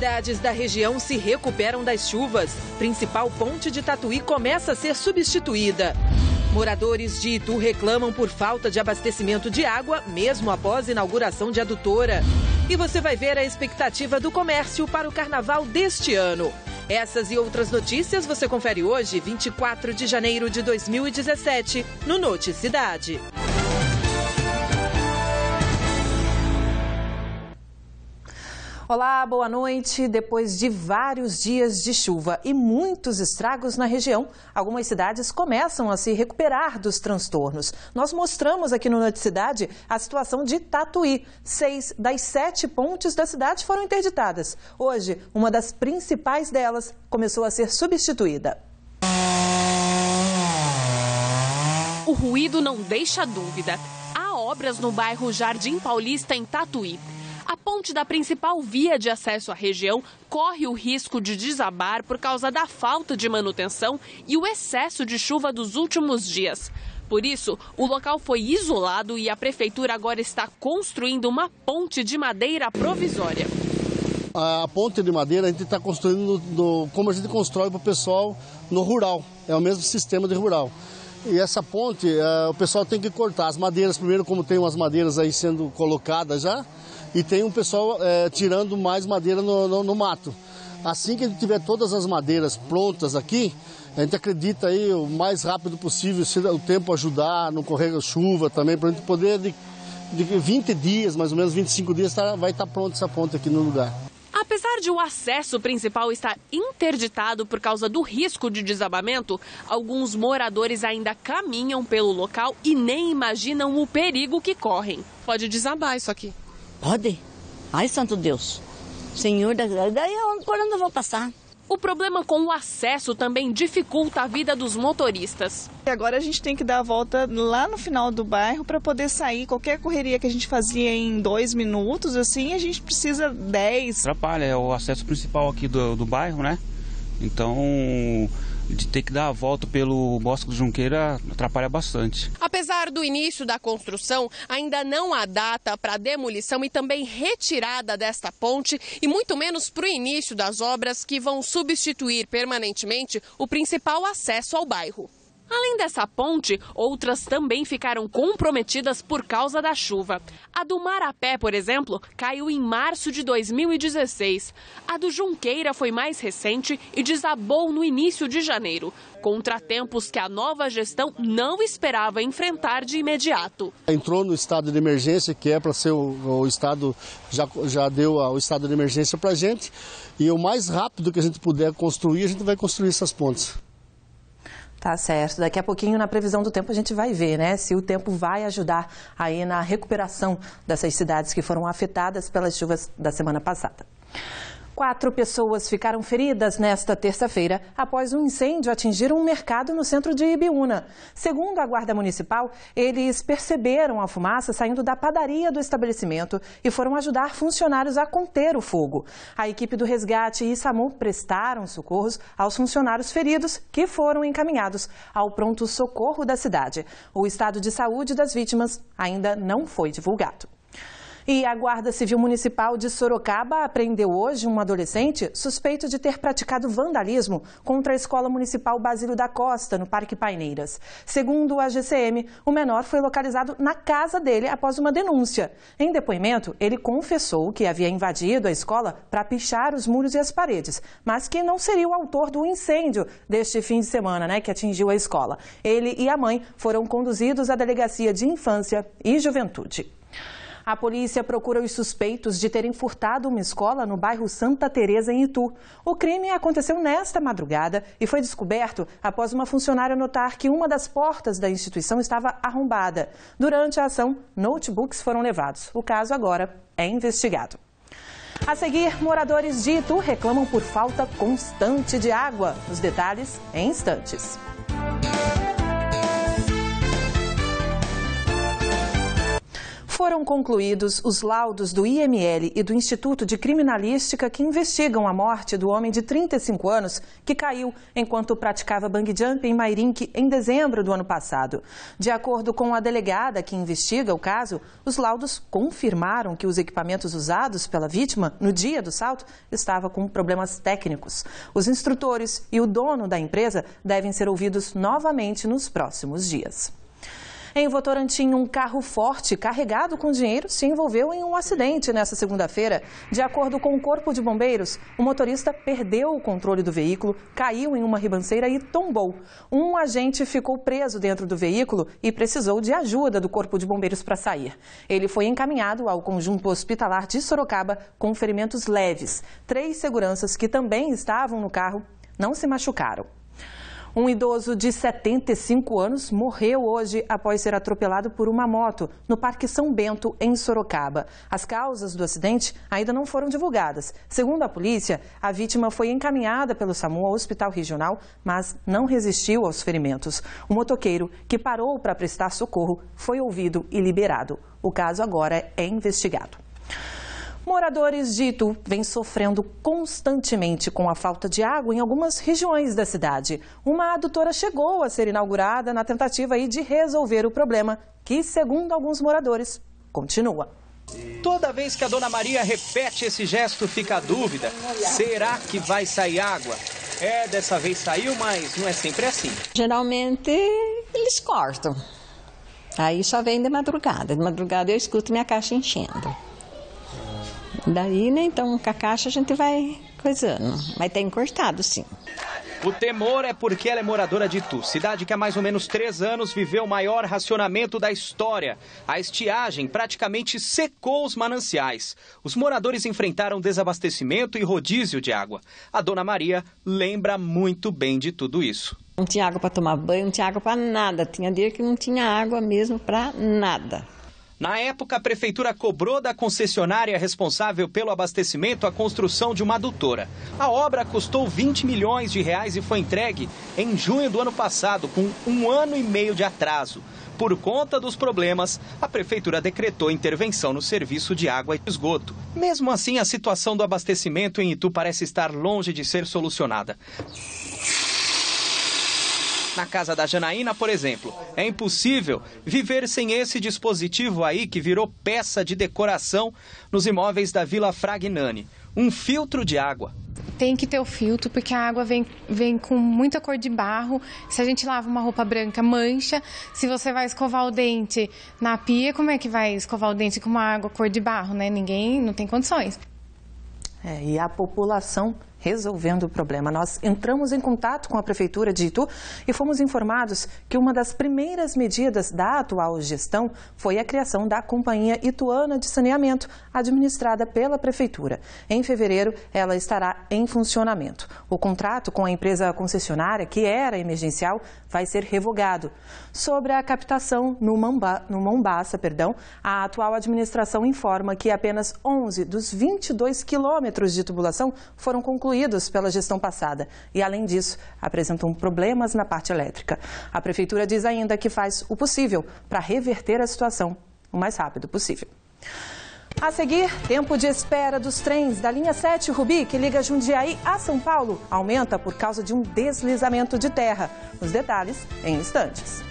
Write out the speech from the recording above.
Cidades da região se recuperam das chuvas. Principal ponte de Tatuí começa a ser substituída. Moradores de Itu reclamam por falta de abastecimento de água, mesmo após inauguração de adutora. E você vai ver a expectativa do comércio para o carnaval deste ano. Essas e outras notícias você confere hoje, 24 de janeiro de 2017, no Noticidade. Cidade. Olá, boa noite. Depois de vários dias de chuva e muitos estragos na região, algumas cidades começam a se recuperar dos transtornos. Nós mostramos aqui no Noticidade a situação de Tatuí. Seis das sete pontes da cidade foram interditadas. Hoje, uma das principais delas começou a ser substituída. O ruído não deixa dúvida. Há obras no bairro Jardim Paulista, em Tatuí ponte da principal via de acesso à região corre o risco de desabar por causa da falta de manutenção e o excesso de chuva dos últimos dias. Por isso, o local foi isolado e a prefeitura agora está construindo uma ponte de madeira provisória. A ponte de madeira a gente está construindo do, como a gente constrói para o pessoal no rural, é o mesmo sistema de rural. E essa ponte, eh, o pessoal tem que cortar as madeiras primeiro, como tem umas madeiras aí sendo colocadas já, e tem um pessoal é, tirando mais madeira no, no, no mato. Assim que a gente tiver todas as madeiras prontas aqui, a gente acredita aí o mais rápido possível, se o tempo ajudar, não correr chuva também, para a gente poder, de, de 20 dias, mais ou menos 25 dias, tá, vai estar tá pronta essa ponte aqui no lugar. Apesar de o acesso principal estar interditado por causa do risco de desabamento, alguns moradores ainda caminham pelo local e nem imaginam o perigo que correm. Pode desabar isso aqui. Pode? Ai, santo Deus. Senhor, daí agora não vou passar. O problema com o acesso também dificulta a vida dos motoristas. Agora a gente tem que dar a volta lá no final do bairro para poder sair. Qualquer correria que a gente fazia em dois minutos, assim, a gente precisa dez. Atrapalha, é o acesso principal aqui do, do bairro, né? Então ter que dar a volta pelo Bosque do Junqueira atrapalha bastante. Apesar do início da construção, ainda não há data para demolição e também retirada desta ponte e muito menos para o início das obras que vão substituir permanentemente o principal acesso ao bairro. Além dessa ponte, outras também ficaram comprometidas por causa da chuva. A do Marapé, por exemplo, caiu em março de 2016. A do Junqueira foi mais recente e desabou no início de janeiro. Contratempos que a nova gestão não esperava enfrentar de imediato. Entrou no estado de emergência, que é para ser o, o, estado, já, já deu o estado de emergência para a gente. E o mais rápido que a gente puder construir, a gente vai construir essas pontes. Tá certo. Daqui a pouquinho, na previsão do tempo, a gente vai ver, né? Se o tempo vai ajudar aí na recuperação dessas cidades que foram afetadas pelas chuvas da semana passada. Quatro pessoas ficaram feridas nesta terça-feira após um incêndio atingir um mercado no centro de Ibiúna. Segundo a Guarda Municipal, eles perceberam a fumaça saindo da padaria do estabelecimento e foram ajudar funcionários a conter o fogo. A equipe do resgate e SAMU prestaram socorros aos funcionários feridos que foram encaminhados ao pronto-socorro da cidade. O estado de saúde das vítimas ainda não foi divulgado. E a Guarda Civil Municipal de Sorocaba apreendeu hoje um adolescente suspeito de ter praticado vandalismo contra a Escola Municipal Basílio da Costa, no Parque Paineiras. Segundo a GCM, o menor foi localizado na casa dele após uma denúncia. Em depoimento, ele confessou que havia invadido a escola para pichar os muros e as paredes, mas que não seria o autor do incêndio deste fim de semana, né, que atingiu a escola. Ele e a mãe foram conduzidos à Delegacia de Infância e Juventude. A polícia procura os suspeitos de terem furtado uma escola no bairro Santa Teresa em Itu. O crime aconteceu nesta madrugada e foi descoberto após uma funcionária notar que uma das portas da instituição estava arrombada. Durante a ação, notebooks foram levados. O caso agora é investigado. A seguir, moradores de Itu reclamam por falta constante de água. Os detalhes em instantes. foram concluídos os laudos do IML e do Instituto de Criminalística que investigam a morte do homem de 35 anos que caiu enquanto praticava bang jump em Mairink em dezembro do ano passado. De acordo com a delegada que investiga o caso, os laudos confirmaram que os equipamentos usados pela vítima no dia do salto estava com problemas técnicos. Os instrutores e o dono da empresa devem ser ouvidos novamente nos próximos dias. Em Votorantim, um carro forte carregado com dinheiro se envolveu em um acidente nesta segunda-feira. De acordo com o Corpo de Bombeiros, o motorista perdeu o controle do veículo, caiu em uma ribanceira e tombou. Um agente ficou preso dentro do veículo e precisou de ajuda do Corpo de Bombeiros para sair. Ele foi encaminhado ao conjunto hospitalar de Sorocaba com ferimentos leves. Três seguranças que também estavam no carro não se machucaram. Um idoso de 75 anos morreu hoje após ser atropelado por uma moto no Parque São Bento, em Sorocaba. As causas do acidente ainda não foram divulgadas. Segundo a polícia, a vítima foi encaminhada pelo SAMU ao hospital regional, mas não resistiu aos ferimentos. O motoqueiro, que parou para prestar socorro, foi ouvido e liberado. O caso agora é investigado. Moradores de Itu vêm sofrendo constantemente com a falta de água em algumas regiões da cidade. Uma adutora chegou a ser inaugurada na tentativa de resolver o problema, que, segundo alguns moradores, continua. Toda vez que a dona Maria repete esse gesto, fica a dúvida: será que vai sair água? É, dessa vez saiu, mas não é sempre assim. Geralmente eles cortam. Aí só vem de madrugada. De madrugada eu escuto minha caixa enchendo. Daí, né, então, com a caixa a gente vai coisando. Mas tá encurtado, sim. O temor é porque ela é moradora de Itu, cidade que há mais ou menos três anos viveu o maior racionamento da história. A estiagem praticamente secou os mananciais. Os moradores enfrentaram desabastecimento e rodízio de água. A dona Maria lembra muito bem de tudo isso. Não tinha água para tomar banho, não tinha água para nada. Tinha dia que não tinha água mesmo para nada. Na época, a prefeitura cobrou da concessionária responsável pelo abastecimento a construção de uma adutora. A obra custou 20 milhões de reais e foi entregue em junho do ano passado, com um ano e meio de atraso. Por conta dos problemas, a prefeitura decretou intervenção no serviço de água e esgoto. Mesmo assim, a situação do abastecimento em Itu parece estar longe de ser solucionada na casa da Janaína, por exemplo. É impossível viver sem esse dispositivo aí que virou peça de decoração nos imóveis da Vila Fragnani um filtro de água. Tem que ter o filtro, porque a água vem, vem com muita cor de barro. Se a gente lava uma roupa branca, mancha. Se você vai escovar o dente na pia, como é que vai escovar o dente com uma água cor de barro, né? Ninguém, não tem condições. É, e a população resolvendo o problema. Nós entramos em contato com a Prefeitura de Itu e fomos informados que uma das primeiras medidas da atual gestão foi a criação da Companhia Ituana de Saneamento, administrada pela Prefeitura. Em fevereiro, ela estará em funcionamento. O contrato com a empresa concessionária, que era emergencial, vai ser revogado. Sobre a captação no, Mamba, no Mombaça, perdão, a atual administração informa que apenas 11 dos 22 quilômetros de tubulação foram concluídos excluídos pela gestão passada e, além disso, apresentam problemas na parte elétrica. A Prefeitura diz ainda que faz o possível para reverter a situação o mais rápido possível. A seguir, tempo de espera dos trens da linha 7 Rubi, que liga Jundiaí a São Paulo, aumenta por causa de um deslizamento de terra. Os detalhes em instantes.